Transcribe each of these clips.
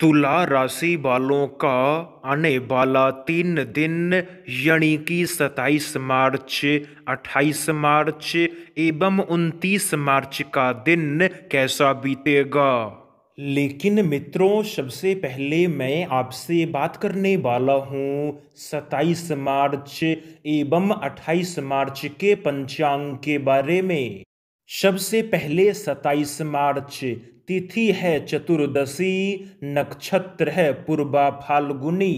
तुला राशि वालों का आने वाला तीन दिन यानी कि सत्ताईस मार्च अट्ठाईस मार्च एवं उनतीस मार्च का दिन कैसा बीतेगा लेकिन मित्रों सबसे पहले मैं आपसे बात करने वाला हूँ सत्ताईस मार्च एवं अट्ठाईस मार्च के पंचांग के बारे में सबसे पहले सताइस मार्च तिथि है चतुर्दशी नक्षत्र है पूर्वा फाल्गुनी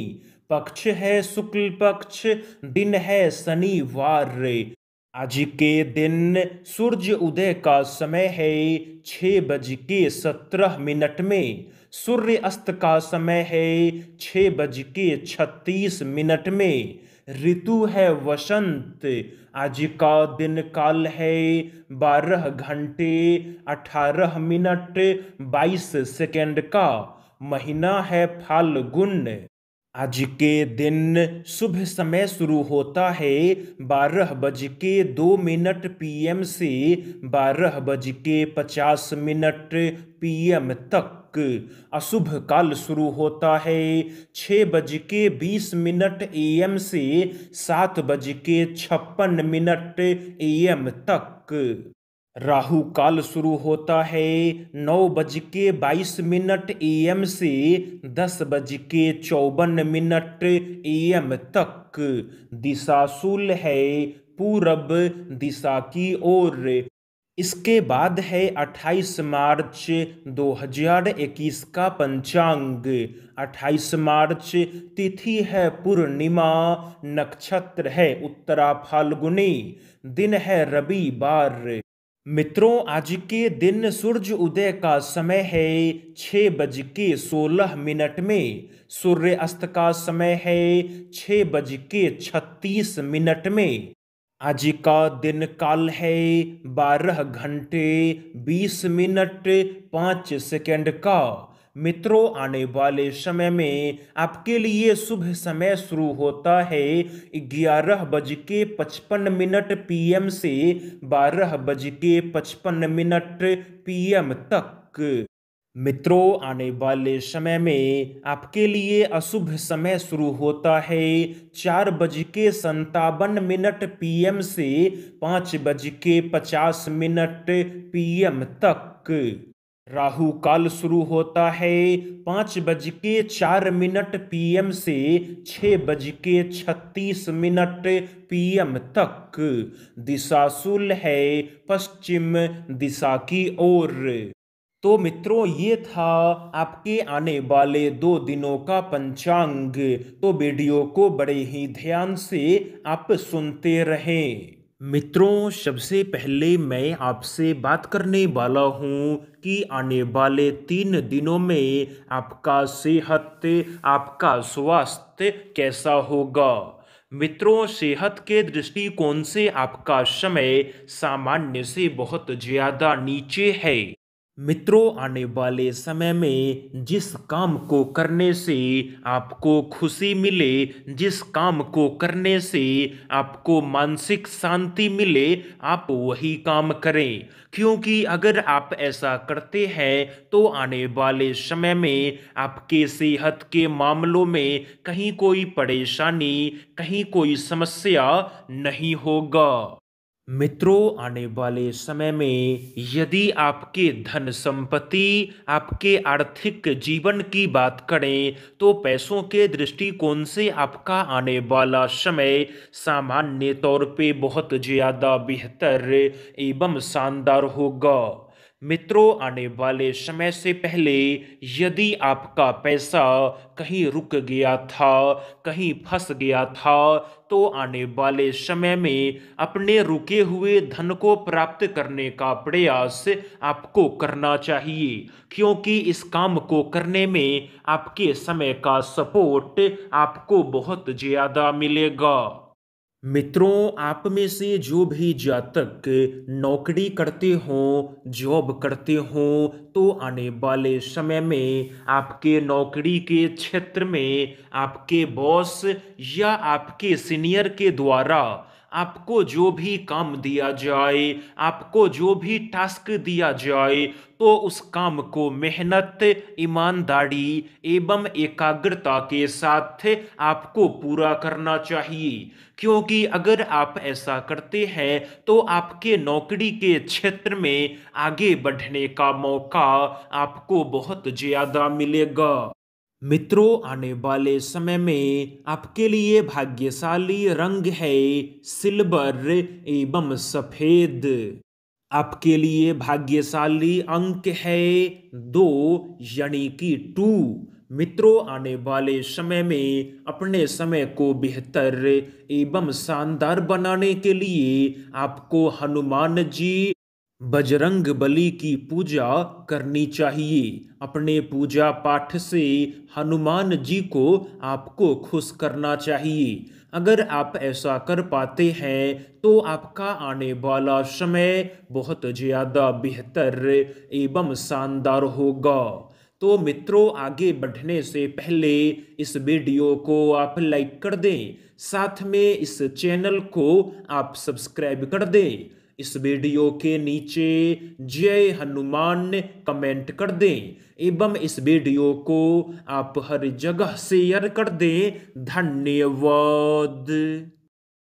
पक्ष है शुक्ल पक्ष दिन है शनिवार आज के दिन सूर्य उदय का समय है छः बज के सत्रह मिनट में सूर्य अस्त का समय है छः बज के छत्तीस मिनट में ऋतु है वसंत आज का दिन काल है बारह घंटे अठारह मिनट बाईस सेकेंड का महीना है फाल्गुन आज के दिन शुभ समय शुरू होता है बारह बज के दो मिनट पीएम से बारह बज के पचास मिनट पीएम तक अशुभ काल शुरू होता है छः बज के बीस मिनट एम से सात बज के छप्पन मिनट एम तक राहु काल शुरू होता है नौ बज के बाईस मिनट ए एम से दस बज के चौवन मिनट ए एम तक दिशा शूल है पूरब दिशा की ओर इसके बाद है 28 मार्च 2021 का पंचांग 28 मार्च तिथि है पूर्णिमा नक्षत्र है उत्तरा फाल्गुनी दिन है रविवार मित्रों आज के दिन सूर्य उदय का समय है छः बज के सोलह मिनट में सूर्य अस्त का समय है छः बज के छत्तीस मिनट में आज का दिन काल है बारह घंटे बीस मिनट पाँच सेकंड का मित्रों आने वाले समय में आपके लिए शुभ समय शुरू होता है ग्यारह बज के पचपन मिनट पीएम से बारह बज के पचपन मिनट पीएम तक मित्रों आने वाले समय में आपके लिए अशुभ समय शुरू होता है चार बज के संतावन मिनट पीएम से पाँच बज के पचास मिनट पीएम तक राहु काल शुरू होता है पाँच बज के चार मिनट पीएम से छः बज के छत्तीस मिनट पीएम तक दिशा सुल है पश्चिम दिशा की ओर तो मित्रों ये था आपके आने वाले दो दिनों का पंचांग तो वीडियो को बड़े ही ध्यान से आप सुनते रहें मित्रों सबसे पहले मैं आपसे बात करने वाला हूँ कि आने वाले तीन दिनों में आपका सेहत आपका स्वास्थ्य कैसा होगा मित्रों सेहत के दृष्टिकोण से आपका समय सामान्य से बहुत ज़्यादा नीचे है मित्रों आने वाले समय में जिस काम को करने से आपको खुशी मिले जिस काम को करने से आपको मानसिक शांति मिले आप वही काम करें क्योंकि अगर आप ऐसा करते हैं तो आने वाले समय में आपके सेहत के मामलों में कहीं कोई परेशानी कहीं कोई समस्या नहीं होगा मित्रों आने वाले समय में यदि आपके धन संपत्ति आपके आर्थिक जीवन की बात करें तो पैसों के दृष्टिकोण से आपका आने वाला समय सामान्य तौर पे बहुत ज़्यादा बेहतर एवं शानदार होगा मित्रों आने वाले समय से पहले यदि आपका पैसा कहीं रुक गया था कहीं फंस गया था तो आने वाले समय में अपने रुके हुए धन को प्राप्त करने का प्रयास आपको करना चाहिए क्योंकि इस काम को करने में आपके समय का सपोर्ट आपको बहुत ज़्यादा मिलेगा मित्रों आप में से जो भी जातक नौकरी करते हो जॉब करते हो तो आने वाले समय में आपके नौकरी के क्षेत्र में आपके बॉस या आपके सीनियर के द्वारा आपको जो भी काम दिया जाए आपको जो भी टास्क दिया जाए तो उस काम को मेहनत ईमानदारी एवं एकाग्रता के साथ आपको पूरा करना चाहिए क्योंकि अगर आप ऐसा करते हैं तो आपके नौकरी के क्षेत्र में आगे बढ़ने का मौका आपको बहुत ज़्यादा मिलेगा मित्रों आने वाले समय में आपके लिए भाग्यशाली रंग है सिल्वर एवं सफेद आपके लिए भाग्यशाली अंक है दो यानी कि टू मित्रों आने वाले समय में अपने समय को बेहतर एवं शानदार बनाने के लिए आपको हनुमान जी बजरंग बली की पूजा करनी चाहिए अपने पूजा पाठ से हनुमान जी को आपको खुश करना चाहिए अगर आप ऐसा कर पाते हैं तो आपका आने वाला समय बहुत ज़्यादा बेहतर एवं शानदार होगा तो मित्रों आगे बढ़ने से पहले इस वीडियो को आप लाइक कर दें साथ में इस चैनल को आप सब्सक्राइब कर दें इस वीडियो के नीचे जय हनुमान कमेंट कर दें एवं इस वीडियो को आप हर जगह शेयर कर दें धन्यवाद